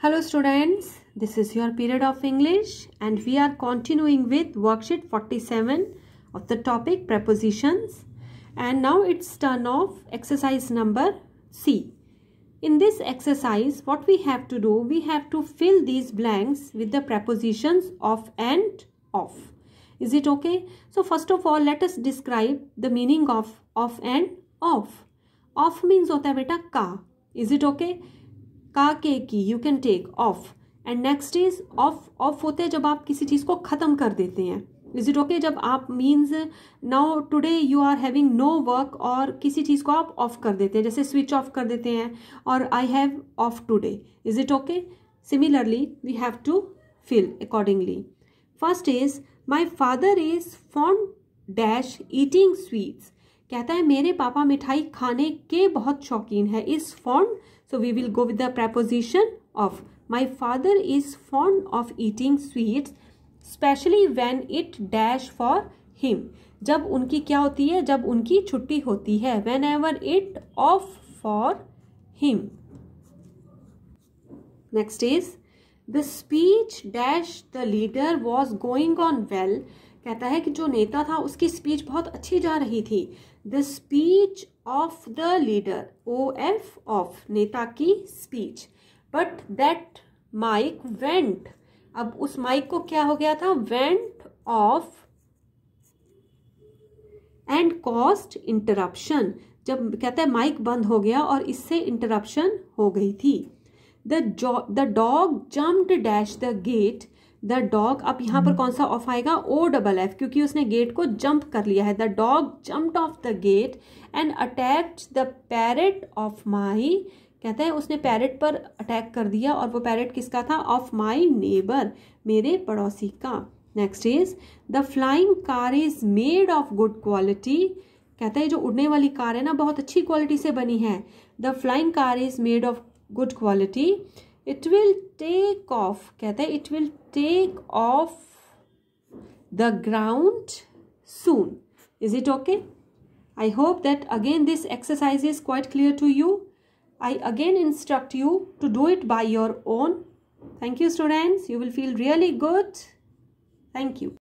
Hello students, this is your period of English and we are continuing with worksheet 47 of the topic prepositions and now it's turn of exercise number C. In this exercise, what we have to do, we have to fill these blanks with the prepositions of and of. Is it okay? So first of all, let us describe the meaning of of and of. Of means होता Beta ka. Is it okay? का के की you can take off and next is off off होते हैं जब आप किसी चीज़ को ख़त्म कर देते हैं इज इट ओके जब आप means now today you are having no work और किसी चीज़ को आप ऑफ कर देते हैं जैसे स्विच ऑफ कर देते हैं और I have off today is it okay similarly we have to feel accordingly first is my father is fond dash eating sweets कहता है मेरे पापा मिठाई खाने के बहुत शौकीन है is fond so we will go with the proposition of my father is fond of eating sweets specially when it dash for him जब उनकी क्या होती है जब उनकी छुट्टी होती है whenever it off for him next is the speech dash the leader was going on well कहता है कि जो नेता था उसकी स्पीच बहुत अच्छी जा रही थी the speech of the leader O F of नेता की speech but that mic went अब उस माइक को क्या हो गया था went off and caused interruption जब कहता है माइक बंद हो गया और इससे इंटरप्शन हो गई थी the dog jumped dash the gate the dog अब यहाँ पर हम्म। कौन सा ऑफ आएगा ओ डबल एफ क्योंकि उसने गेट को जंप कर लिया है the dog jump off the gate and अटैच द पैरेट ऑफ माई कहते हैं उसने पैरेट पर अटैक कर दिया और वो पैरेट किसका था ऑफ माई नेबर मेरे पड़ोसी का next is the flying car is made of good quality कहते हैं जो उड़ने वाली कार है ना बहुत अच्छी क्वालिटी से बनी है the flying car is made of good quality it will take off कहते हैं it will take off the ground soon is it okay I hope that again this exercise is quite clear to you I again instruct you to do it by your own thank you students you will feel really good thank you